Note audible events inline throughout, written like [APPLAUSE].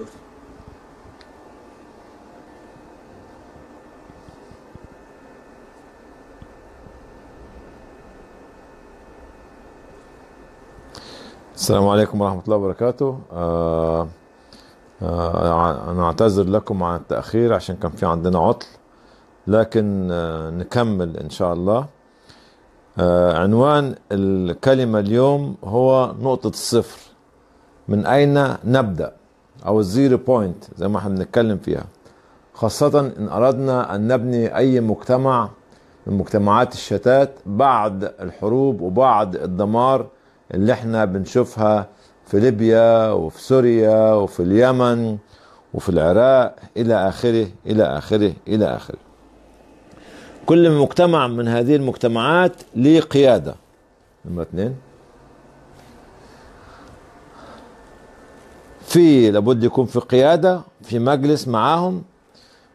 دكتور السلام عليكم ورحمة الله وبركاته آه،, آه آه أنا أعتذر لكم عن التأخير عشان كان في عندنا عطل لكن آه نكمل إن شاء الله آه عنوان الكلمة اليوم هو نقطة الصفر من أين نبدأ او الزيرو بوينت زي ما احنا بنتكلم فيها خاصة ان اردنا ان نبني اي مجتمع من مجتمعات الشتات بعد الحروب وبعد الدمار اللي احنا بنشوفها في ليبيا وفي سوريا وفي اليمن وفي العراق الى اخره الى اخره الى اخره كل مجتمع من هذه المجتمعات ليه قياده نمرة اتنين في لابد يكون في قيادة في مجلس معاهم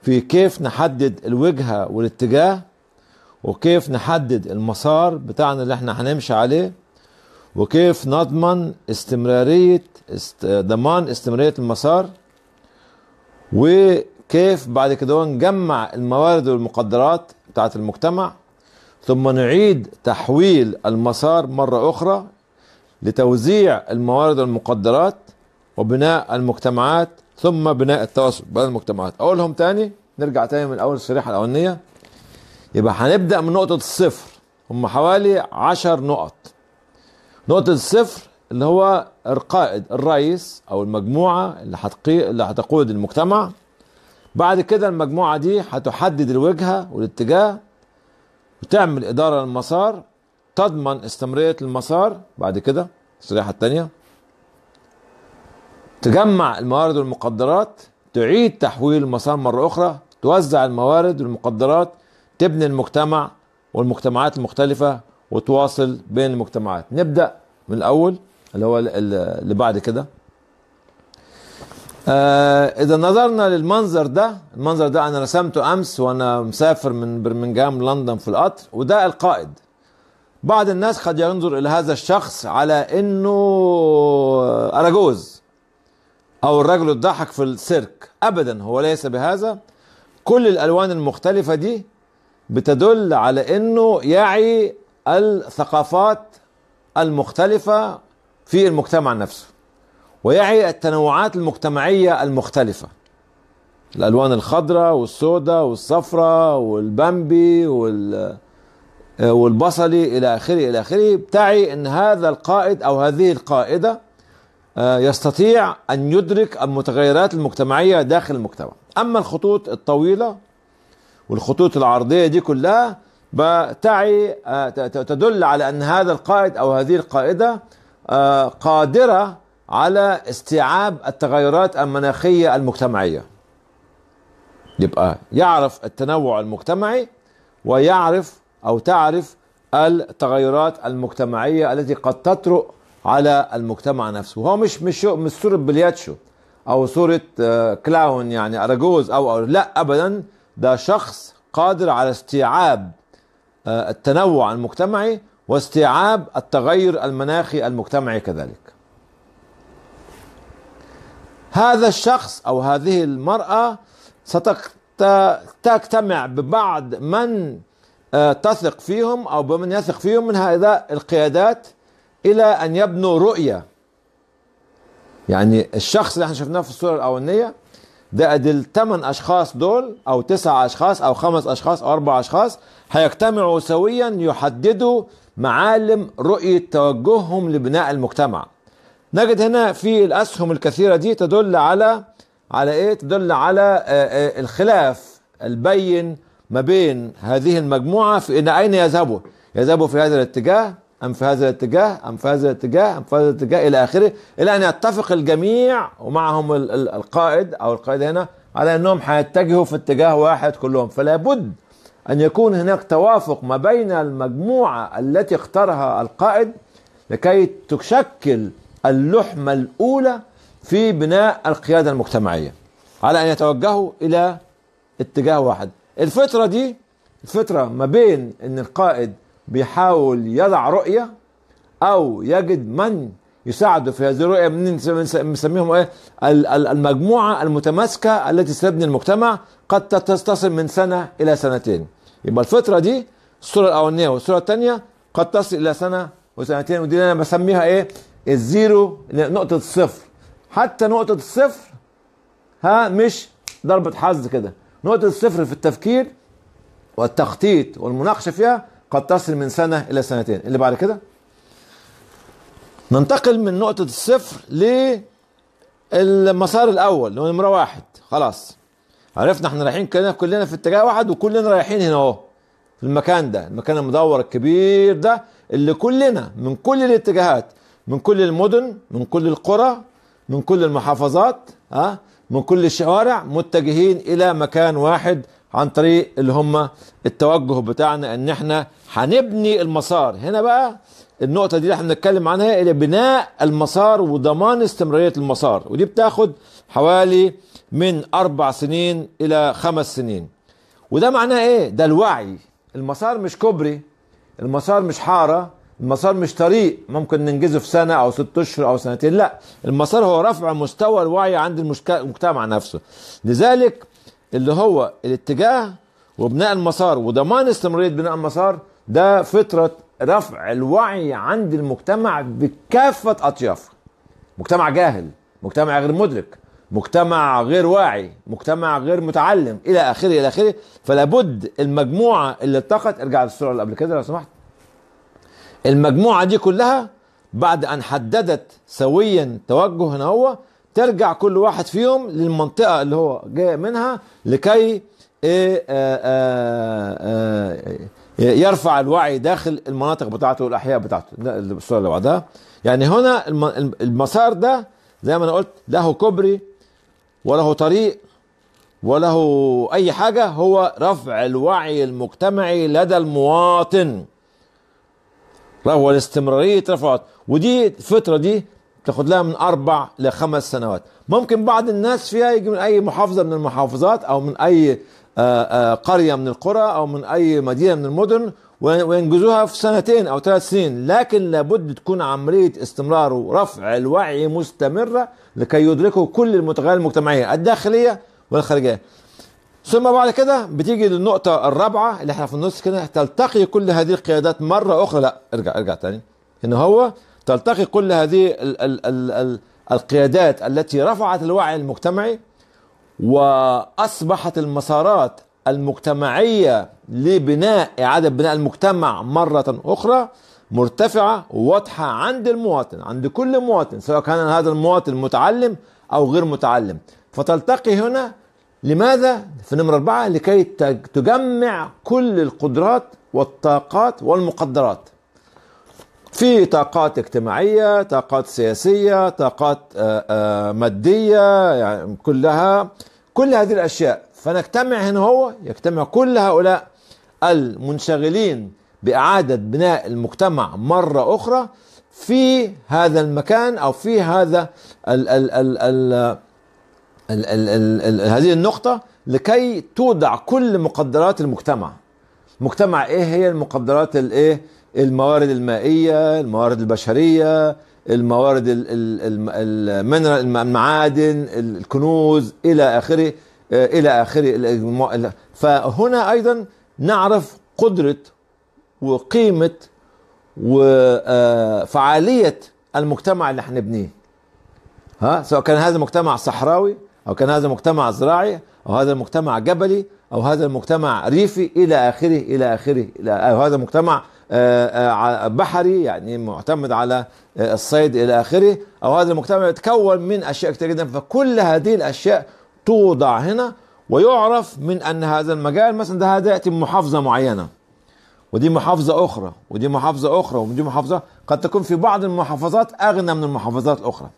في كيف نحدد الوجهة والاتجاه وكيف نحدد المسار بتاعنا اللي احنا هنمشي عليه وكيف نضمن استمرارية است... ضمان استمرارية المسار وكيف بعد كده نجمع الموارد والمقدرات بتاعت المجتمع ثم نعيد تحويل المسار مرة أخرى لتوزيع الموارد والمقدرات وبناء المجتمعات ثم بناء التواصل بين المجتمعات اقولهم تاني نرجع تاني من اول الشريحه الاولانيه يبقى هنبدا من نقطه الصفر هم حوالي عشر نقط نقطه الصفر اللي هو القائد الرئيس او المجموعه اللي هتقي اللي هتقود المجتمع بعد كده المجموعه دي هتحدد الوجهه والاتجاه وتعمل اداره للمسار تضمن استمراريه المسار بعد كده الشريحه الثانيه تجمع الموارد والمقدرات تعيد تحويل المسار مرة أخرى توزع الموارد والمقدرات تبني المجتمع والمجتمعات المختلفة وتواصل بين المجتمعات نبدأ من الأول اللي هو اللي بعد كده آه إذا نظرنا للمنظر ده المنظر ده أنا رسمته أمس وأنا مسافر من برمنجهام لندن في القطر وده القائد بعض الناس قد ينظر إلى هذا الشخص على أنه آه، أراجوز او الرجل الضحك في السيرك ابدا هو ليس بهذا كل الالوان المختلفه دي بتدل على انه يعي الثقافات المختلفه في المجتمع نفسه ويعي التنوعات المجتمعيه المختلفه الالوان الخضراء والسوداء والصفراء والبامبي وال والبصلي الى اخره الى اخره بتعي ان هذا القائد او هذه القائده آه، يستطيع أن يدرك المتغيرات المجتمعية داخل المجتمع أما الخطوط الطويلة والخطوط العرضية دي كلها بتعي آه، تدل على أن هذا القائد أو هذه القائدة آه، قادرة على استيعاب التغيرات المناخية المجتمعية يبقى يعرف التنوع المجتمعي ويعرف أو تعرف التغيرات المجتمعية التي قد تطرق على المجتمع نفسه هو مش مش مش صورة بلياتشو او صورة آه، كلاون يعني اراجوز او او لا ابدا ده شخص قادر على استيعاب آه، التنوع المجتمعي واستيعاب التغير المناخي المجتمعي كذلك هذا الشخص او هذه المراه ستجتمع ببعض من آه، تثق فيهم او بمن يثق فيهم من هؤلاء القيادات الى ان يبنوا رؤيه يعني الشخص اللي احنا شفناه في الصوره الاولانيه ده ادي الثمان اشخاص دول او تسع اشخاص او خمس اشخاص او اربع اشخاص هيجتمعوا سويا يحددوا معالم رؤيه توجههم لبناء المجتمع نجد هنا في الاسهم الكثيره دي تدل على على ايه تدل على آه، آه، الخلاف البين ما بين هذه المجموعه في ان اين يذهبوا يذهبوا في هذا الاتجاه أم في هذا الاتجاه أم في هذا الاتجاه أم في هذا الاتجاه إلى آخره إلى أن يتفق الجميع ومعهم القائد أو القائد هنا على أنهم حيتجهوا في اتجاه واحد كلهم فلا بد أن يكون هناك توافق ما بين المجموعة التي اختارها القائد لكي تشكل اللحمة الأولى في بناء القيادة المجتمعية على أن يتوجهوا إلى اتجاه واحد الفترة دي الفترة ما بين أن القائد بيحاول يضع رؤية أو يجد من يساعده في هذه الرؤية بنسميهم إيه المجموعة المتماسكة التي ستبني المجتمع قد تصل من سنة إلى سنتين يبقى الفترة دي الصورة الأولانية والصورة الثانية قد تصل إلى سنة وسنتين ودي أنا بسميها إيه الزيرو نقطة الصفر حتى نقطة الصفر ها مش ضربة حظ كده نقطة الصفر في التفكير والتخطيط والمناقشة فيها قد تصل من سنة إلى سنتين اللي بعد كده ننتقل من نقطة الصفر للمسار الأول اللي هو نمرة واحد خلاص عرفنا احنا رايحين كلنا في اتجاه واحد وكلنا رايحين هنا اهو في المكان ده المكان المدور الكبير ده اللي كلنا من كل الاتجاهات من كل المدن من كل القرى من كل المحافظات ها من كل الشوارع متجهين الى مكان واحد عن طريق اللي هم التوجه بتاعنا ان احنا هنبني المسار هنا بقى النقطه دي اللي احنا بنتكلم عنها الى بناء المسار وضمان استمراريه المسار ودي بتاخد حوالي من اربع سنين الى خمس سنين وده معناه ايه ده الوعي المسار مش كوبري المسار مش حاره المسار مش طريق ممكن ننجزه في سنه او ست اشهر او سنتين لا المسار هو رفع مستوى الوعي عند المجتمع نفسه لذلك اللي هو الاتجاه وبناء المسار وضمان استمراريه بناء المسار ده فطره رفع الوعي عند المجتمع بكافه اطيافه. مجتمع جاهل، مجتمع غير مدرك، مجتمع غير واعي، مجتمع غير متعلم الى اخره الى اخره، فلا بد المجموعه اللي التقت ارجع للصوره اللي قبل كده لو سمحت. المجموعه دي كلها بعد ان حددت سويا توجه هنا هو ترجع كل واحد فيهم للمنطقة اللي هو جاي منها لكي إيه، آه، آه، آه، يرفع الوعي داخل المناطق بتاعته والأحياء بتاعته الصورة اللي بعدها يعني هنا المسار ده زي ما أنا قلت له كوبري وله طريق وله أي حاجة هو رفع الوعي المجتمعي لدى المواطن هو الاستمرارية رفعت ودي الفترة دي تاخد لها من اربع لخمس سنوات ممكن بعض الناس فيها يجي من اي محافظه من المحافظات او من اي آه، آه، قريه من القرى او من اي مدينه من المدن وينجزوها في سنتين او ثلاث سنين لكن لابد تكون عمليه استمرار ورفع الوعي مستمره لكي يدركوا كل المتغيرات المجتمعيه الداخليه والخارجيه ثم بعد كده بتيجي للنقطة الرابعة اللي احنا في النص كده تلتقي كل هذه القيادات مرة أخرى لا ارجع ارجع تاني إن هو تلتقي كل هذه ال ال ال ال القيادات التي رفعت الوعي المجتمعي واصبحت المسارات المجتمعيه لبناء اعاده بناء المجتمع مره اخرى مرتفعه وواضحه عند المواطن عند كل مواطن سواء كان هذا المواطن متعلم او غير متعلم فتلتقي هنا لماذا في نمرة أربعة لكي تجمع كل القدرات والطاقات والمقدرات في طاقات اجتماعية طاقات سياسية طاقات آه، آه، مادية يعني كلها كل هذه الأشياء فنجتمع هنا هو يجتمع كل هؤلاء المنشغلين بإعادة بناء المجتمع مرة أخرى في هذا المكان أو في هذا ال ال ال ال ال ال ال ال هذه النقطة لكي توضع كل مقدرات المجتمع مجتمع إيه هي المقدرات الإيه الموارد المائيه الموارد البشريه الموارد المعادن الكنوز الى اخره آه، الى اخره فهنا ايضا نعرف قدره وقيمه وفعاليه آه، المجتمع اللي هنبنيه ها سواء كان هذا المجتمع صحراوي او كان هذا المجتمع زراعي او هذا المجتمع جبلي او هذا المجتمع ريفي الى اخره الى اخره إلى أو هذا المجتمع آه، آه، بحري يعني معتمد على آه، الصيد الى اخره او هذا المجتمع يتكون من اشياء كثيره جدا فكل هذه الاشياء توضع هنا ويعرف من ان هذا المجال مثلا ده هذا ياتي من محافظه معينه ودي محافظة أخرى ودي محافظة أخرى ودي محافظة قد تكون في بعض المحافظات أغنى من المحافظات الأخرى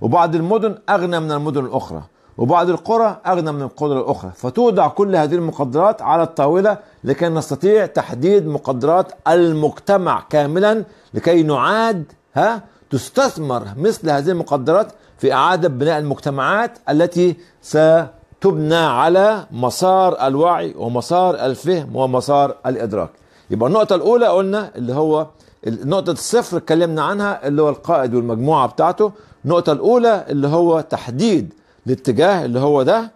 وبعض المدن أغنى من المدن الأخرى وبعض القرى أغنى من القرى الأخرى فتوضع كل هذه المقدرات على الطاولة لكي نستطيع تحديد مقدرات المجتمع كاملا لكي نعاد ها تستثمر مثل هذه المقدرات في إعادة بناء المجتمعات التي ستبنى على مسار الوعي ومسار الفهم ومسار الإدراك يبقى النقطة الأولى قلنا اللي هو نقطة الصفر اتكلمنا عنها اللي هو القائد والمجموعة بتاعته النقطة الأولى اللي هو تحديد الاتجاه اللي هو ده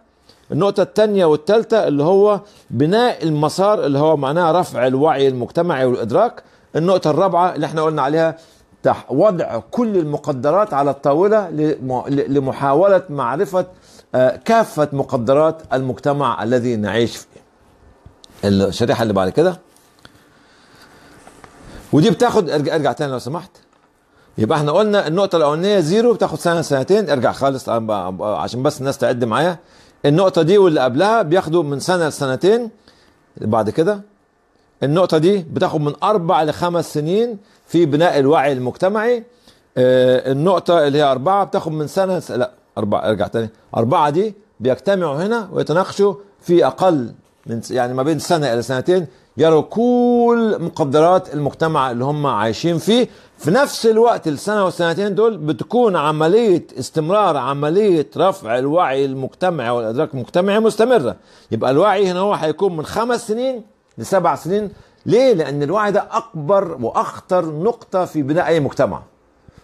النقطة الثانية والثالثة اللي هو بناء المسار اللي هو معناه رفع الوعي المجتمعي والإدراك النقطة الرابعة اللي احنا قلنا عليها وضع كل المقدرات على الطاولة لمحاولة معرفة آه، كافة مقدرات المجتمع الذي نعيش فيه الشريحة اللي بعد كده ودي بتاخد ارجع, تاني لو سمحت يبقى احنا قلنا النقطة الأولانية زيرو بتاخد سنة سنتين ارجع خالص عشان بس الناس تعد معايا النقطة دي واللي قبلها بياخدوا من سنة لسنتين بعد كده النقطة دي بتاخد من أربع لخمس سنين في بناء الوعي المجتمعي آه، النقطة اللي هي أربعة بتاخد من سنة لا أربعة ارجع تاني أربعة دي بيجتمعوا هنا ويتناقشوا في أقل من يعني ما بين سنة إلى سنتين يروا كل مقدرات المجتمع اللي هم عايشين فيه في نفس الوقت السنة والسنتين دول بتكون عملية استمرار عملية رفع الوعي المجتمعي والإدراك المجتمعي مستمرة يبقى الوعي هنا هو هيكون من خمس سنين لسبع سنين ليه؟ لأن الوعي ده أكبر وأخطر نقطة في بناء أي مجتمع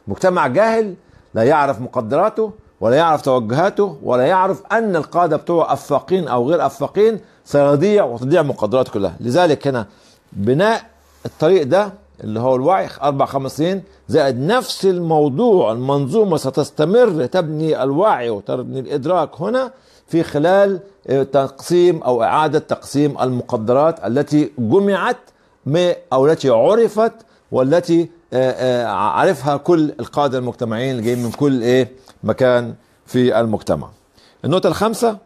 مجتمع جاهل لا يعرف مقدراته ولا يعرف توجهاته ولا يعرف أن القادة بتوعه أفاقين أو غير أفاقين سيضيع وتضيع مقدراته كلها لذلك هنا بناء الطريق ده اللي هو الوعي أربع خمس سنين زائد نفس الموضوع المنظومة ستستمر تبني الوعي وتبني الإدراك هنا في خلال آه، تقسيم أو إعادة تقسيم المقدرات التي جمعت أو التي عرفت والتي آه، آه، عرفها كل القادة المجتمعيين اللي جايين من كل إيه مكان في المجتمع النقطة الخامسة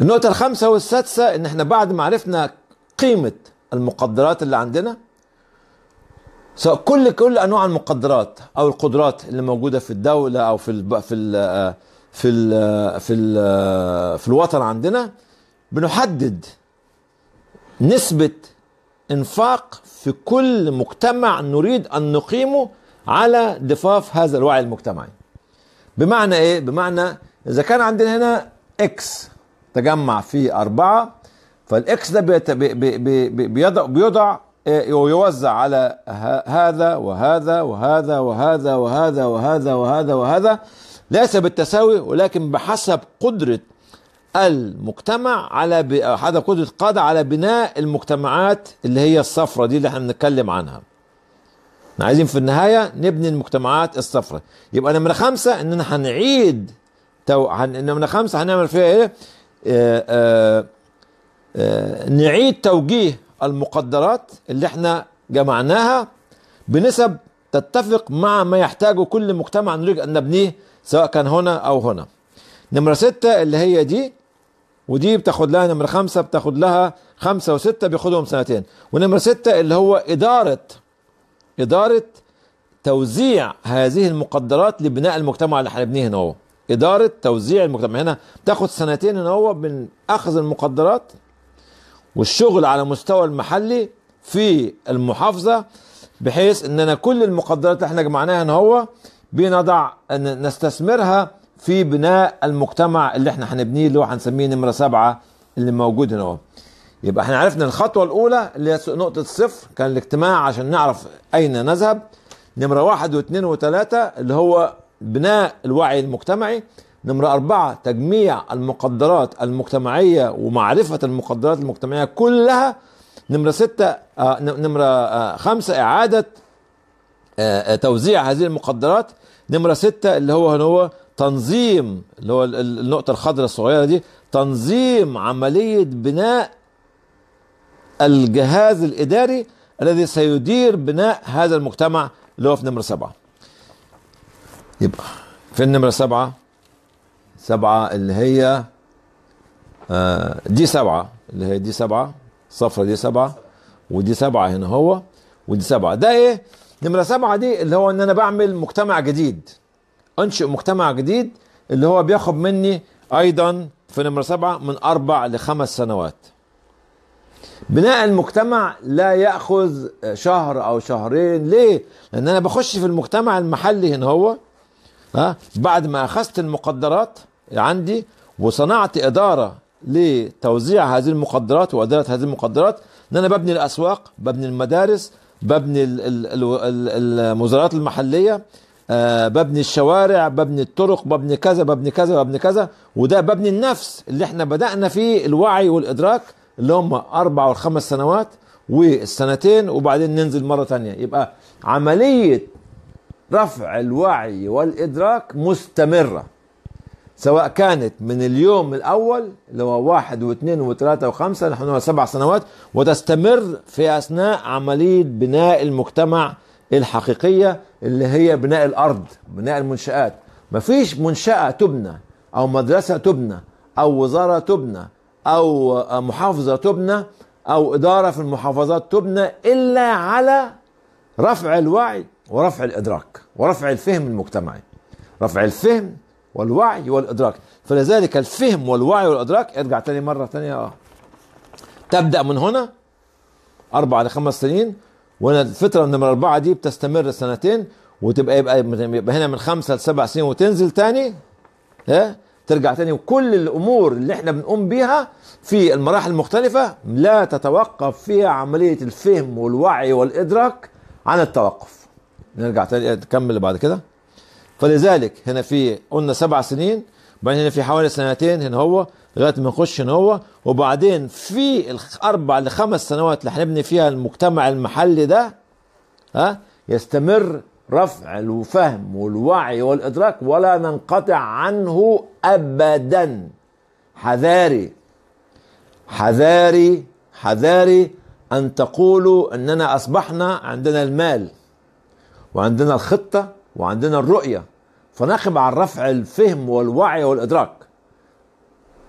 النقطة الخامسة والسادسة إن إحنا بعد ما عرفنا قيمة المقدرات اللي عندنا سواء كل كل انواع المقدرات او القدرات اللي موجوده في الدوله او في الـ في الـ في الـ في الـ في الوطن عندنا بنحدد نسبه انفاق في كل مجتمع نريد ان نقيمه على ضفاف هذا الوعي المجتمعي بمعنى ايه بمعنى اذا كان عندنا هنا اكس تجمع فيه أربعة فالاكس ده بيضع, بيضع آه، ويوزع على هذا وهذا وهذا وهذا وهذا وهذا وهذا وهذا ليس بالتساوي ولكن بحسب قدرة المجتمع على هذا قدرة قادة على بناء المجتمعات اللي هي الصفرة دي اللي احنا بنتكلم عنها عايزين في النهاية نبني المجتمعات الصفرة يبقى نمرة خمسة اننا هنعيد تو... هن... نمرة خمسة هنعمل فيها ايه آه آه آه، نعيد توجيه المقدرات اللي احنا جمعناها بنسب تتفق مع ما يحتاجه كل مجتمع نريد ان نبنيه سواء كان هنا او هنا نمرة ستة اللي هي دي ودي بتاخد لها نمرة خمسة بتاخد لها خمسة وستة بياخدهم سنتين ونمرة ستة اللي هو إدارة إدارة توزيع هذه المقدرات لبناء المجتمع اللي هنبنيه هنا هو إدارة توزيع المجتمع هنا بتاخد سنتين هنا هو من أخذ المقدرات والشغل على مستوى المحلي في المحافظة بحيث اننا كل المقدرات اللي احنا جمعناها ان هو بنضع ان نستثمرها في بناء المجتمع اللي احنا هنبنيه اللي هو هنسميه نمرة سبعة اللي موجود هنا هو يبقى احنا عرفنا الخطوة الأولى اللي هي نقطة الصفر كان الاجتماع عشان نعرف أين نذهب نمرة واحد واثنين وثلاثة اللي هو بناء الوعي المجتمعي نمرة أربعة تجميع المقدرات المجتمعية ومعرفة المقدرات المجتمعية كلها نمرة ستة آه، نمرة آه، خمسة إعادة آه، توزيع هذه المقدرات نمرة ستة اللي هو هو تنظيم اللي هو النقطة الخضراء الصغيرة دي تنظيم عملية بناء الجهاز الإداري الذي سيدير بناء هذا المجتمع اللي هو في نمرة سبعة يبقى في النمرة سبعة سبعة اللي هي آه، دي سبعة اللي هي دي سبعة صفرة دي سبعة ودي سبعة هنا هو ودي سبعة ده ايه نمرة سبعة دي اللي هو ان انا بعمل مجتمع جديد انشئ مجتمع جديد اللي هو بياخد مني ايضا في نمرة سبعة من اربع لخمس سنوات بناء المجتمع لا ياخذ شهر او شهرين ليه لان انا بخش في المجتمع المحلي هنا هو ها بعد ما اخذت المقدرات عندي وصنعت إدارة لتوزيع هذه المقدرات وإدارة هذه المقدرات إن أنا ببني الأسواق ببني المدارس ببني المزارات المحلية آه، ببني الشوارع ببني الطرق ببني كذا ببني كذا ببني كذا وده ببني النفس اللي احنا بدأنا فيه الوعي والإدراك اللي هم أربع والخمس سنوات والسنتين وبعدين ننزل مرة تانية يبقى عملية رفع الوعي والإدراك مستمرة سواء كانت من اليوم الأول اللي هو واحد واثنين وثلاثة وخمسة نحن هو سبع سنوات وتستمر في أثناء عملية بناء المجتمع الحقيقية اللي هي بناء الأرض بناء المنشآت مفيش منشأة تبنى أو مدرسة تبنى أو وزارة تبنى أو محافظة تبنى أو إدارة في المحافظات تبنى إلا على رفع الوعي ورفع الإدراك ورفع الفهم المجتمعي رفع الفهم والوعي والإدراك فلذلك الفهم والوعي والإدراك ارجع تاني مرة تانية اه تبدأ من هنا أربع لخمس سنين وانا الفترة النمره أربعة دي بتستمر سنتين وتبقى يبقى, يبقى هنا من خمسة لسبع سنين وتنزل تاني ها ترجع تاني وكل الأمور اللي احنا بنقوم بيها في المراحل المختلفة لا تتوقف فيها عملية الفهم والوعي والإدراك عن التوقف نرجع تاني آه، نكمل بعد كده فلذلك هنا في قلنا سبع سنين بعدين هنا في حوالي سنتين هنا هو لغايه ما نخش هنا هو وبعدين في الاربع لخمس سنوات اللي هنبني فيها المجتمع المحلي ده ها يستمر رفع الفهم والوعي والادراك ولا ننقطع عنه ابدا حذاري حذاري حذاري ان تقولوا اننا اصبحنا عندنا المال وعندنا الخطه وعندنا الرؤية فنقم على رفع الفهم والوعي والإدراك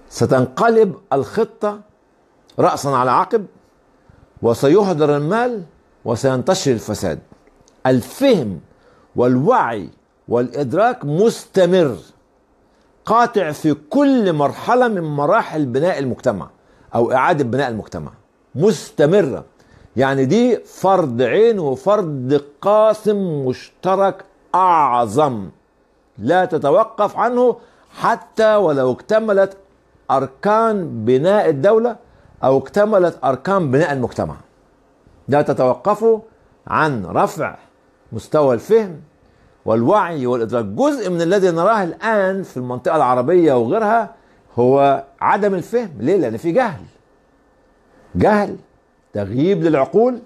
ستنقلب الخطة رأسا على عقب وسيهدر المال وسينتشر الفساد الفهم والوعي والإدراك مستمر قاطع في كل مرحلة من مراحل بناء المجتمع أو إعادة بناء المجتمع مستمرة يعني دي فرض عين وفرض قاسم مشترك أعظم لا تتوقف عنه حتى ولو اكتملت أركان بناء الدولة أو اكتملت أركان بناء المجتمع لا تتوقفوا عن رفع مستوى الفهم والوعي والإدراك جزء من الذي نراه الآن في المنطقة العربية وغيرها هو عدم الفهم ليه لأن في جهل جهل تغييب للعقول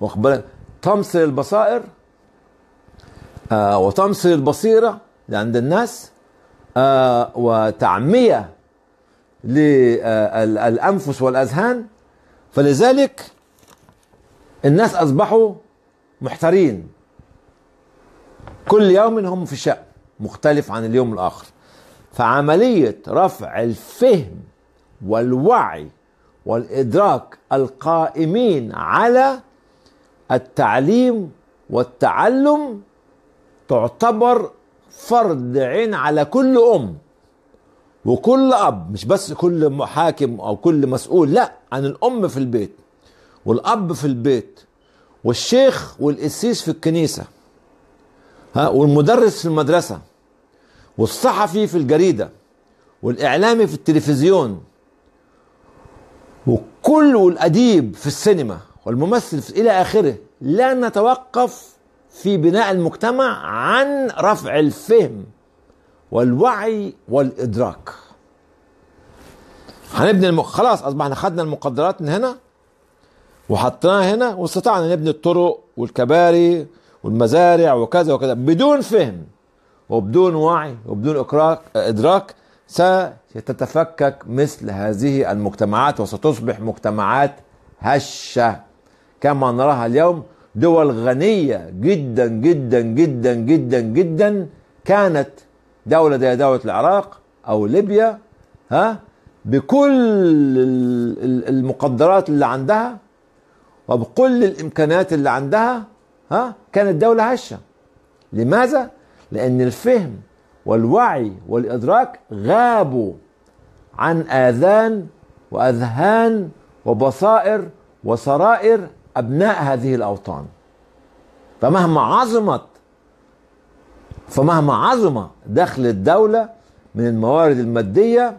واخبار طمس للبصائر آه، وتمصر البصيرة عند الناس آه، وتعمية للأنفس والأذهان فلذلك الناس أصبحوا محتارين كل يوم هم في شأن مختلف عن اليوم الآخر فعملية رفع الفهم والوعي والإدراك القائمين على التعليم والتعلم تعتبر فرض عين على كل ام وكل اب مش بس كل حاكم او كل مسؤول لا عن الام في البيت والاب في البيت والشيخ والقسيس في الكنيسه ها والمدرس في المدرسه والصحفي في الجريده والاعلامي في التلفزيون وكل والاديب في السينما والممثل الى اخره لا نتوقف في بناء المجتمع عن رفع الفهم والوعي والادراك هنبني الم... خلاص اصبحنا خدنا المقدرات من هنا وحطيناها هنا واستطعنا نبني الطرق والكباري والمزارع وكذا وكذا بدون فهم وبدون وعي وبدون إكراك ادراك ستتفكك مثل هذه المجتمعات وستصبح مجتمعات هشه كما نراها اليوم دول غنية جدا جدا جدا جدا جدا كانت دولة زي دولة العراق أو ليبيا ها بكل المقدرات اللي عندها وبكل الإمكانات اللي عندها ها كانت دولة هشة لماذا؟ لأن الفهم والوعي والإدراك غابوا عن آذان وأذهان وبصائر وسرائر أبناء هذه الأوطان فمهما عظمت فمهما عظم دخل الدولة من الموارد المادية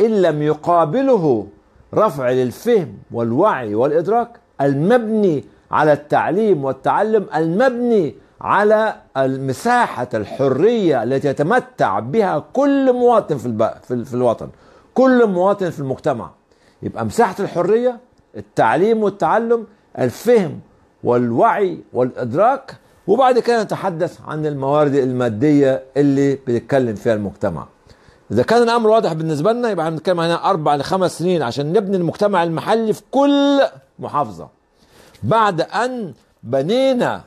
إن لم يقابله رفع للفهم والوعي والإدراك المبني على التعليم والتعلم المبني على المساحة الحرية التي يتمتع بها كل مواطن في, الب... في الوطن كل مواطن في المجتمع يبقى مساحة الحرية التعليم والتعلم الفهم والوعي والإدراك وبعد كده نتحدث عن الموارد المادية اللي بيتكلم فيها المجتمع إذا كان الأمر واضح بالنسبة لنا يبقى هنتكلم هنا أربع لخمس سنين عشان نبني المجتمع المحلي في كل محافظة بعد أن بنينا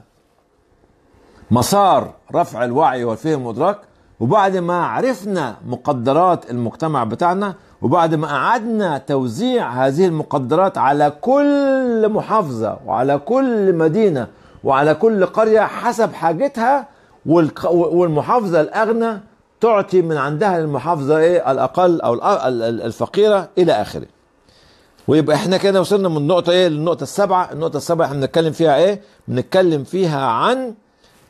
مسار رفع الوعي والفهم والإدراك وبعد ما عرفنا مقدرات المجتمع بتاعنا وبعد ما أعدنا توزيع هذه المقدرات على كل محافظة وعلى كل مدينة وعلى كل قرية حسب حاجتها والمحافظة الأغنى تعطي من عندها للمحافظة إيه الأقل أو الفقيرة إلى آخره ويبقى احنا كده وصلنا من النقطة ايه للنقطة السابعة، النقطة السابعة احنا بنتكلم فيها ايه؟ بنتكلم فيها عن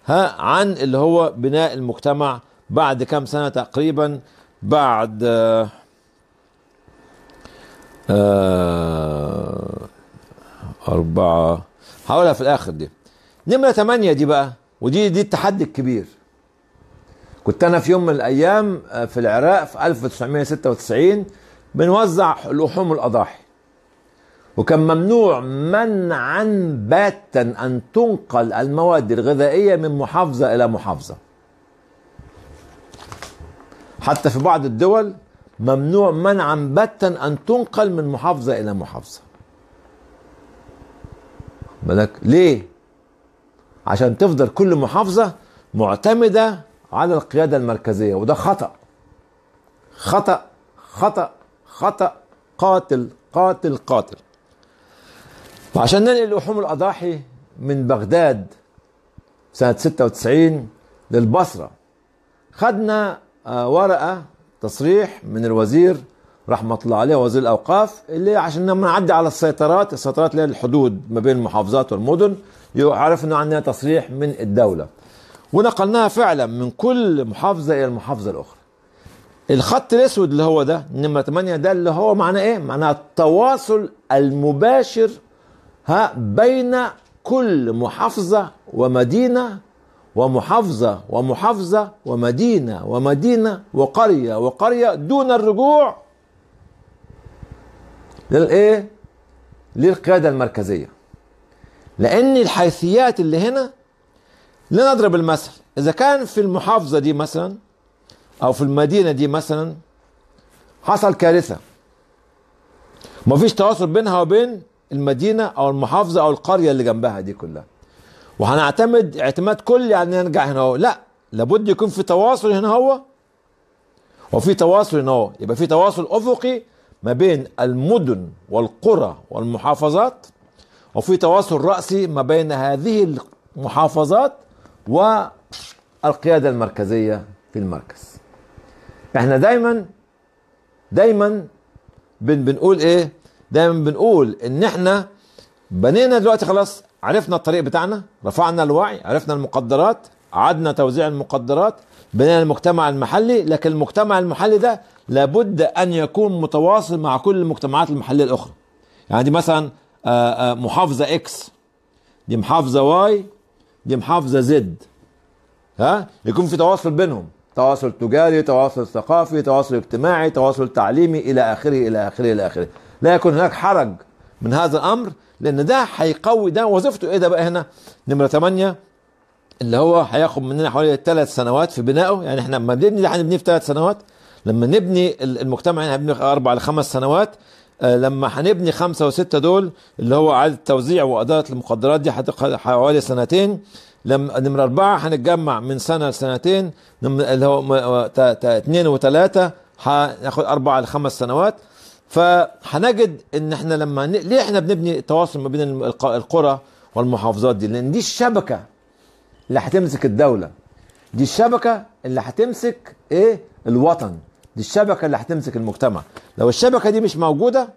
ها عن اللي هو بناء المجتمع بعد كام سنة تقريبا بعد آه آه أربعة هقولها في الآخر دي نمرة ثمانية دي بقى ودي دي التحدي الكبير كنت أنا في يوم من الأيام آه، في العراق في 1996 بنوزع لحوم الأضاحي وكان ممنوع منعا باتا أن تنقل المواد الغذائية من محافظة إلى محافظة حتى في بعض الدول ممنوع منعا باتا أن تنقل من محافظة إلى محافظة بالك ليه عشان تفضل كل محافظة معتمدة على القيادة المركزية وده خطأ خطأ خطأ خطأ قاتل قاتل قاتل وعشان ننقل لحوم الأضاحي من بغداد سنة 96 للبصرة خدنا آه، ورقة تصريح من الوزير رحمه الله عليه وزير الاوقاف اللي عشان لما نعدي على السيطرات السيطرات اللي هي الحدود ما بين المحافظات والمدن عرفنا عنها تصريح من الدوله ونقلناها فعلا من كل محافظه الى المحافظه الاخرى الخط الاسود اللي هو ده نمره 8 ده اللي هو معناه ايه معناه التواصل المباشر ها بين كل محافظه ومدينه ومحافظة ومحافظة ومدينة ومدينة وقرية وقرية دون الرجوع للإيه؟ للقيادة المركزية لأن الحيثيات اللي هنا لنضرب المثل إذا كان في المحافظة دي مثلا أو في المدينة دي مثلا حصل كارثة مفيش تواصل بينها وبين المدينة أو المحافظة أو القرية اللي جنبها دي كلها وهنعتمد اعتماد كلي على ان ننجح هنا هو لا لابد يكون في تواصل هنا هو وفي تواصل هنا هو يبقى في تواصل افقي ما بين المدن والقرى والمحافظات وفي تواصل رأسي ما بين هذه المحافظات والقيادة المركزية في المركز احنا دايما دايما بن بنقول ايه دايما بنقول ان احنا بنينا دلوقتي خلاص عرفنا الطريق بتاعنا رفعنا الوعي عرفنا المقدرات عدنا توزيع المقدرات بنينا المجتمع المحلي لكن المجتمع المحلي ده لابد أن يكون متواصل مع كل المجتمعات المحلية الأخرى يعني دي مثلا آه، آه، محافظة إكس دي محافظة واي دي محافظة زد ها يكون في تواصل بينهم تواصل تجاري تواصل ثقافي تواصل اجتماعي تواصل تعليمي إلى آخره إلى آخره إلى آخره لا يكون هناك حرج من هذا الأمر لان ده هيقوي ده وظيفته ايه ده بقى هنا نمره 8 اللي هو هياخد مننا حوالي ثلاث سنوات في بنائه يعني احنا لما بنبني ده يعني هنبنيه في ثلاث سنوات لما نبني المجتمع هنا يعني هنبني اربع لخمس سنوات آه، لما هنبني خمسة وستة دول اللي هو اعاده توزيع وإدارة المقدرات دي حوالي سنتين لما نمرة أربعة هنتجمع من سنة لسنتين اللي هو اثنين وثلاثة هناخد اربع لخمس سنوات فهنجد ان احنا لما ن... ليه احنا بنبني تواصل ما بين القرى والمحافظات دي لان دي الشبكه اللي هتمسك الدوله دي الشبكه اللي هتمسك ايه الوطن دي الشبكه اللي هتمسك المجتمع لو الشبكه دي مش موجوده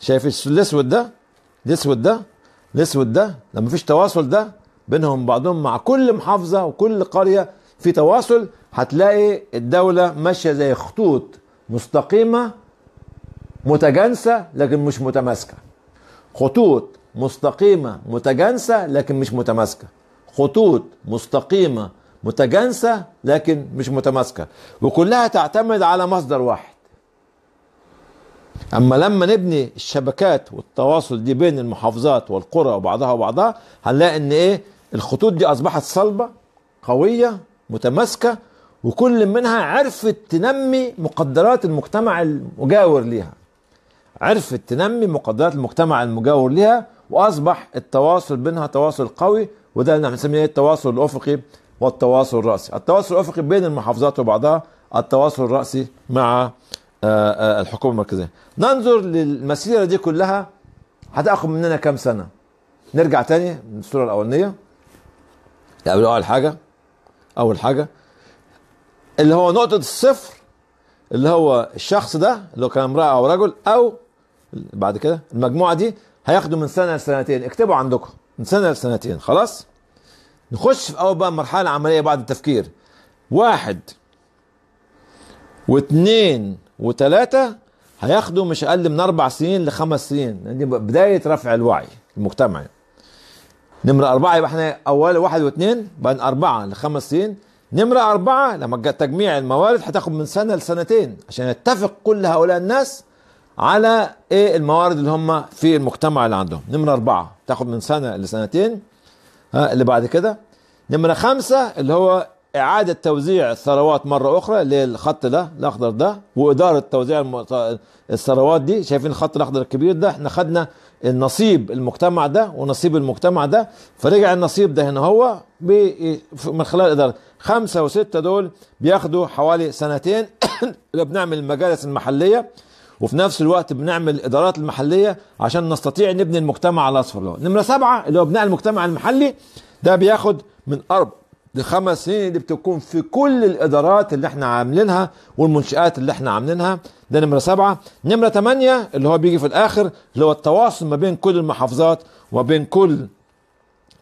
شايف الاسود ده الاسود ده الاسود ده لما فيش تواصل ده بينهم بعضهم مع كل محافظه وكل قريه في تواصل هتلاقي الدوله ماشيه زي خطوط مستقيمه متجانسة لكن مش متماسكة خطوط مستقيمة متجانسة لكن مش متماسكة خطوط مستقيمة متجانسة لكن مش متماسكة وكلها تعتمد على مصدر واحد أما لما نبني الشبكات والتواصل دي بين المحافظات والقرى وبعضها وبعضها هنلاقي إن إيه الخطوط دي أصبحت صلبة قوية متماسكة وكل منها عرفت تنمي مقدرات المجتمع المجاور ليها عرفت تنمي مقدرات المجتمع المجاور لها واصبح التواصل بينها تواصل قوي وده اللي احنا بنسميه التواصل الافقي والتواصل الراسي التواصل الافقي بين المحافظات وبعضها التواصل الراسي مع آه، آه، الحكومه المركزيه ننظر للمسيره دي كلها هتاخد مننا كام سنه نرجع تاني للصوره الاولانيه قبل اول حاجه اول حاجه اللي هو نقطه الصفر اللي هو الشخص ده اللي هو كان امراه او رجل او بعد كده المجموعه دي هياخدوا من سنه لسنتين اكتبوا عندكم من سنه لسنتين خلاص نخش في اول بقى مرحله عمليه بعد التفكير واحد واثنين وثلاثه هياخدوا مش اقل من اربع سنين لخمس سنين يعني دي بدايه رفع الوعي المجتمعي نمرة أربعة يبقى احنا أول واحد واثنين بعدين أربعة لخمس سنين نمرة أربعة لما تجميع الموارد هتاخد من سنة لسنتين عشان يتفق كل هؤلاء الناس على ايه الموارد اللي هم في المجتمع اللي عندهم نمرة أربعة تاخد من سنة لسنتين ها اللي بعد كده نمرة خمسة اللي هو إعادة توزيع الثروات مرة أخرى اللي هي الخط ده الأخضر ده وإدارة توزيع الثروات دي شايفين الخط الأخضر الكبير ده إحنا خدنا النصيب المجتمع ده ونصيب المجتمع ده فرجع النصيب ده هنا هو من خلال إدارة خمسة وستة دول بياخدوا حوالي سنتين [COUGHS] بنعمل المجالس المحلية وفي نفس الوقت بنعمل الادارات المحليه عشان نستطيع نبني المجتمع الاصفر اللي نمره سبعه اللي هو بناء المجتمع المحلي ده بياخد من اربع لخمس سنين اللي بتكون في كل الادارات اللي احنا عاملينها والمنشات اللي احنا عاملينها ده نمره سبعه نمره ثمانيه اللي هو بيجي في الاخر اللي هو التواصل ما بين كل المحافظات وبين كل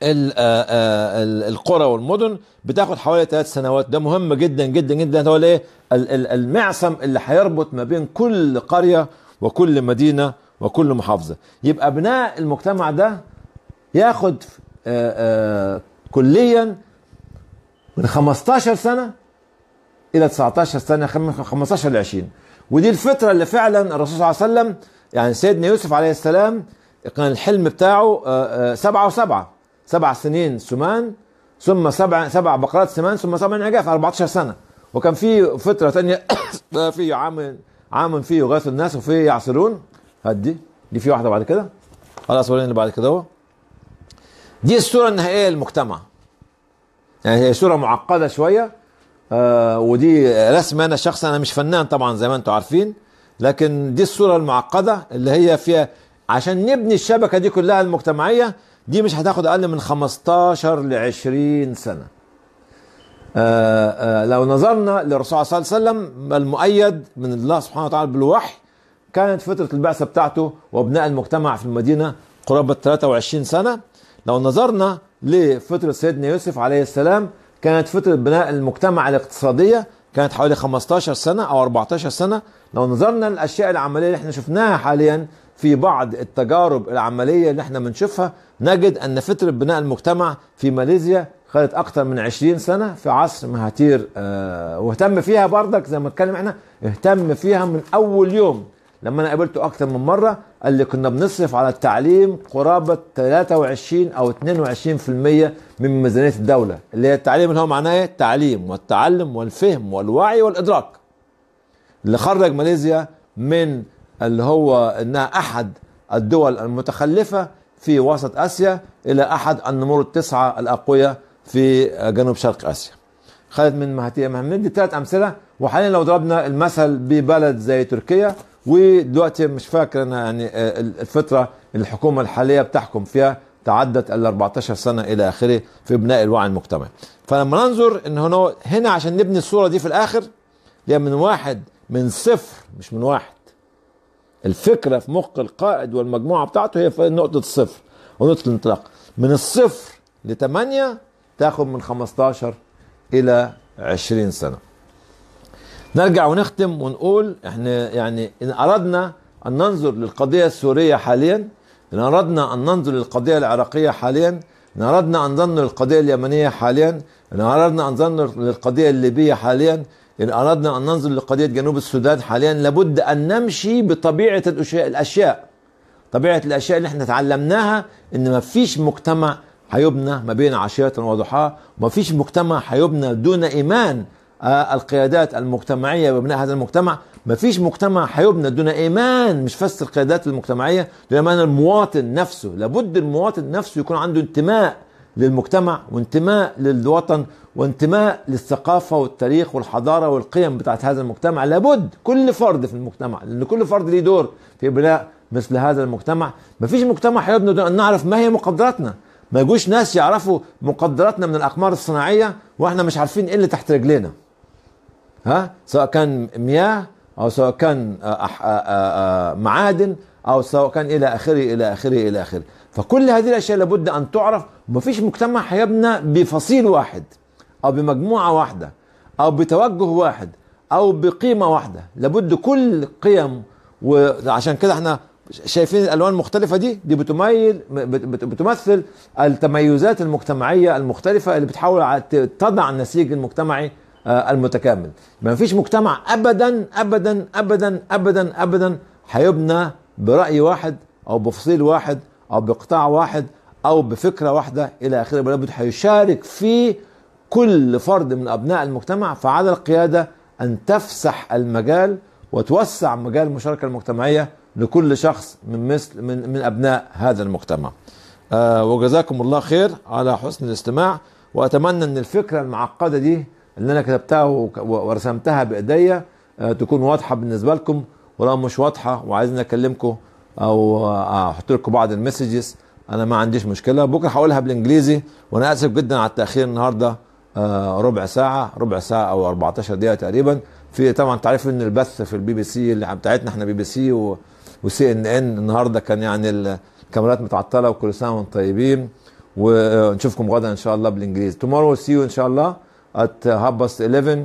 آه، آه، القرى والمدن بتاخد حوالي ثلاث سنوات ده مهم جدا جدا جدا هو الايه المعصم اللي هيربط ما بين كل قريه وكل مدينه وكل محافظه يبقى بناء المجتمع ده ياخد آه، كليا من 15 سنه الى 19 سنه 15 ل 20 ودي الفتره اللي فعلا الرسول صلى الله عليه وسلم يعني سيدنا يوسف عليه السلام كان الحلم بتاعه سبعة وسبعة سبع سنين سمان ثم سبع سبع بقرات سمان ثم سبع عجاف 14 سنه وكان في فتره ثانيه [COUGHS] في عام عام فيه يغاث الناس وفيه يعصرون هدي دي في واحده بعد كده خلاص ورينا اللي بعد كده هو دي الصوره النهائيه للمجتمع يعني هي صوره معقده شويه آه ودي رسم انا شخص انا مش فنان طبعا زي ما انتم عارفين لكن دي الصوره المعقده اللي هي فيها عشان نبني الشبكه دي كلها المجتمعيه دي مش هتاخد اقل من 15 ل 20 سنه آآ آه، آآ آه، لو نظرنا للرسول صلى الله عليه وسلم المؤيد من الله سبحانه وتعالى بالوحي كانت فترة البعثة بتاعته وبناء المجتمع في المدينة قرابة 23 سنة لو نظرنا لفترة سيدنا يوسف عليه السلام كانت فترة بناء المجتمع الاقتصادية كانت حوالي 15 سنة أو 14 سنة لو نظرنا للأشياء العملية اللي احنا شفناها حاليا في بعض التجارب العملية اللي احنا بنشوفها نجد أن فترة بناء المجتمع في ماليزيا خدت أكثر من 20 سنة في عصر مهاتير اه واهتم فيها بردك زي ما اتكلم احنا اهتم فيها من أول يوم لما أنا قابلته أكثر من مرة قال لي كنا بنصرف على التعليم قرابة 23 أو 22% من ميزانية الدولة اللي هي التعليم اللي هو معناه إيه؟ التعليم والتعلم والفهم والوعي والإدراك اللي خرج ماليزيا من اللي هو انها احد الدول المتخلفه في وسط اسيا الى احد النمور التسعه الاقوياء في جنوب شرق اسيا. خالد من مهاتية محمد دي ثلاث امثله وحاليا لو ضربنا المثل ببلد زي تركيا ودلوقتي مش فاكر انا يعني آه، الفتره الحكومه الحاليه بتحكم فيها تعدت ال 14 سنه الى اخره في بناء الوعي المجتمعي. فلما ننظر ان هنا هنا عشان نبني الصوره دي في الاخر هي من واحد من صفر مش من واحد الفكره في مخ القائد والمجموعه بتاعته هي في نقطه الصفر ونقطه الانطلاق من الصفر ل 8 تاخد من 15 الى 20 سنه نرجع ونختم ونقول احنا يعني ان اردنا ان ننظر للقضيه السوريه حاليا ان اردنا ان ننظر للقضيه العراقيه حاليا ان اردنا ان ننظر للقضيه اليمنيه حاليا ان اردنا ان ننظر للقضيه الليبيه حاليا إن أردنا أن ننظر لقضية جنوب السودان حاليا لابد أن نمشي بطبيعة الأشياء طبيعة الأشياء اللي احنا تعلمناها إن ما فيش مجتمع هيبنى ما بين عشية وضحاها فيش مجتمع هيبنى دون إيمان آه، القيادات المجتمعية وبناء هذا المجتمع ما فيش مجتمع هيبنى دون إيمان مش بس القيادات المجتمعية دون إيمان المواطن نفسه لابد المواطن نفسه يكون عنده انتماء للمجتمع وانتماء للوطن وانتماء للثقافة والتاريخ والحضارة والقيم بتاعت هذا المجتمع لابد كل فرد في المجتمع لأن كل فرد ليه دور في بناء مثل هذا المجتمع مفيش مجتمع هيبنى دون أن نعرف ما هي مقدراتنا ما يجوش ناس يعرفوا مقدراتنا من الأقمار الصناعية وإحنا مش عارفين إيه اللي تحت رجلينا ها سواء كان مياه أو سواء كان آه، آه، آه، معادن أو سواء كان إلى آخره إلى آخره إلى آخره فكل هذه الاشياء لابد ان تعرف ومفيش مجتمع هيبنى بفصيل واحد او بمجموعه واحده او بتوجه واحد او بقيمه واحده لابد كل قيم وعشان كده احنا شايفين الالوان المختلفه دي دي بتميل بتمثل التميزات المجتمعيه المختلفه اللي بتحاول تضع النسيج المجتمعي آه، المتكامل ما فيش مجتمع ابدا ابدا ابدا ابدا ابدا هيبنى براي واحد او بفصيل واحد او بقطاع واحد او بفكره واحده الى اخره بل هيشارك فيه كل فرد من ابناء المجتمع فعلى القياده ان تفسح المجال وتوسع مجال المشاركه المجتمعيه لكل شخص من مثل من من ابناء هذا المجتمع. آه وجزاكم الله خير على حسن الاستماع واتمنى ان الفكره المعقده دي اللي انا كتبتها ورسمتها بايديا آه تكون واضحه بالنسبه لكم ولو مش واضحه وعايزين اكلمكم او احط لكم بعض المسجز انا ما عنديش مشكله بكره هقولها بالانجليزي وانا اسف جدا على التاخير النهارده آه، ربع ساعه ربع ساعه او 14 دقيقه تقريبا في طبعا تعرف ان البث في البي بي سي اللي بتاعتنا احنا بي بي سي وسي ان ان النهارده كان يعني الكاميرات متعطله وكل سنه وانتم طيبين ونشوفكم آه، غدا ان شاء الله بالانجليزي tomorrow see you ان شاء الله at هابس 11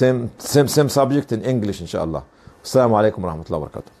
same same same subject in English ان شاء الله السلام عليكم ورحمه الله وبركاته